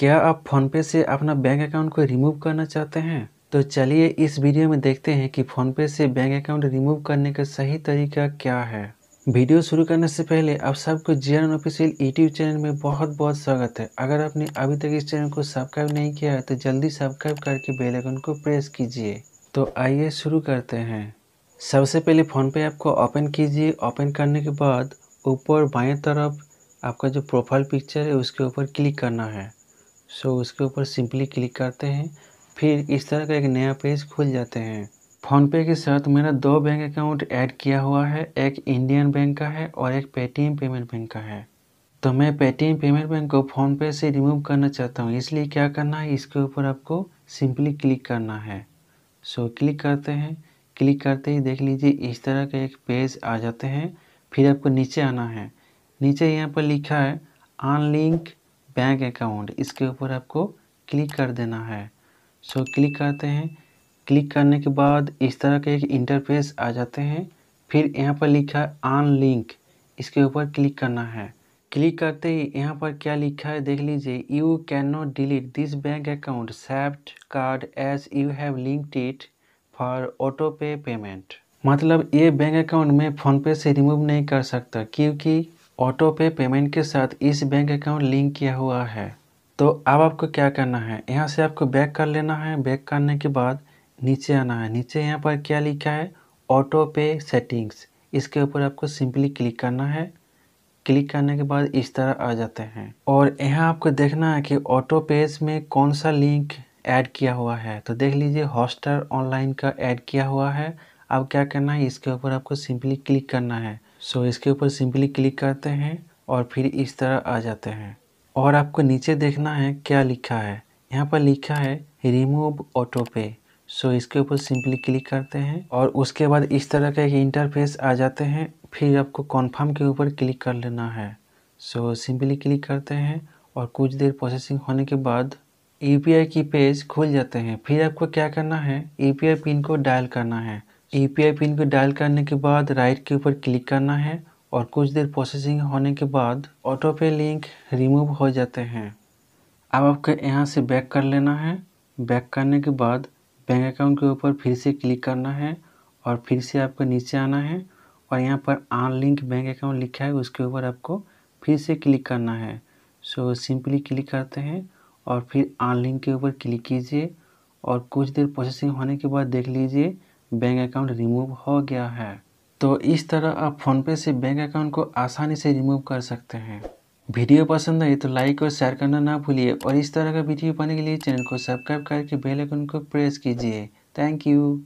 क्या आप फोनपे से अपना बैंक अकाउंट को रिमूव करना चाहते हैं तो चलिए इस वीडियो में देखते हैं कि फ़ोनपे से बैंक अकाउंट रिमूव करने का सही तरीका क्या है वीडियो शुरू करने से पहले आप सबको G N official YouTube channel में बहुत बहुत स्वागत है अगर आपने अभी तक इस चैनल को सब्सक्राइब नहीं किया है तो जल्दी सब्सक्राइब करके बेल आइकन को प्रेस कीजिए तो आइए शुरू करते हैं सबसे पहले फ़ोनपे ऐप को ओपन कीजिए ओपन करने के बाद ऊपर बाएं तरफ आपका जो प्रोफाइल पिक्चर है उसके ऊपर क्लिक करना है सो उसके ऊपर सिंपली क्लिक करते हैं फिर इस तरह का एक नया पेज खुल जाते हैं फ़ोनपे के साथ मेरा दो बैंक अकाउंट ऐड किया हुआ है एक इंडियन बैंक का है और एक पेटीएम पेमेंट बैंक का है तो मैं पेटीएम पेमेंट बैंक को फ़ोनपे से रिमूव करना चाहता हूँ इसलिए क्या करना है इसके ऊपर आपको सिंपली क्लिक करना है सो so, क्लिक करते हैं क्लिक करते ही देख लीजिए इस तरह का एक पेज आ जाते हैं फिर आपको नीचे आना है नीचे यहाँ पर लिखा है अनलिंक बैंक अकाउंट इसके ऊपर आपको क्लिक कर देना है सो so, क्लिक करते हैं क्लिक करने के बाद इस तरह के एक इंटरफेस आ जाते हैं फिर यहाँ पर लिखा है आन लिंक इसके ऊपर क्लिक करना है क्लिक करते ही यहाँ पर क्या लिखा है देख लीजिए you can not delete this bank account except card as you have linked it for auto pay payment मतलब ये बैंक अकाउंट मैं फ़ोनपे से रिमूव नहीं कर सकता क्योंकि ऑटो पे पेमेंट के साथ इस बैंक अकाउंट लिंक किया हुआ है तो अब आपको क्या करना है यहाँ से आपको बैक कर लेना है बैक करने के बाद नीचे आना है नीचे यहाँ पर क्या लिखा है ऑटो पे सेटिंग्स इसके ऊपर आपको सिंपली क्लिक करना है क्लिक करने के बाद इस तरह आ जाते हैं और यहाँ आपको देखना है कि ऑटो पेज में कौन सा लिंक ऐड किया हुआ है तो देख लीजिए हॉस्टर ऑनलाइन का ऐड किया हुआ है अब क्या करना है इसके ऊपर आपको सिंपली क्लिक करना है सो इसके ऊपर सिंपली क्लिक करते हैं और फिर इस तरह आ जाते हैं और आपको नीचे देखना है क्या लिखा है यहाँ पर लिखा है रिमूव ऑटो पे सो इसके ऊपर सिंपली क्लिक करते हैं और उसके बाद इस तरह का एक इंटरफेस आ जाते हैं फिर आपको कॉन्फर्म के ऊपर क्लिक कर लेना है सो सिंपली क्लिक करते हैं और कुछ देर प्रोसेसिंग होने के बाद यू की पेज खुल जाते हैं फिर आपको क्या करना है यू पिन को डायल करना है ए पिन को डायल करने के बाद राइट के ऊपर क्लिक करना है और कुछ देर प्रोसेसिंग होने के बाद ऑटो पे लिंक रिमूव हो जाते हैं अब आपको यहाँ से बैक कर लेना है बैक करने के बाद बैंक अकाउंट के ऊपर फिर से क्लिक करना है और फिर से आपको नीचे आना है और यहाँ पर आन लिंक बैंक अकाउंट लिखा है उसके ऊपर आपको फिर से क्लिक करना है सो सिंपली क्लिक करते हैं और फिर आन लिंक के ऊपर क्लिक कीजिए और कुछ देर प्रोसेसिंग होने के बाद देख लीजिए बैंक अकाउंट रिमूव हो गया है तो इस तरह आप फ़ोनपे से बैंक अकाउंट को आसानी से रिमूव कर सकते हैं वीडियो पसंद आई तो लाइक और शेयर करना ना भूलिए और इस तरह का वीडियो पाने के लिए चैनल को सब्सक्राइब करके बेल आइकन को प्रेस कीजिए थैंक यू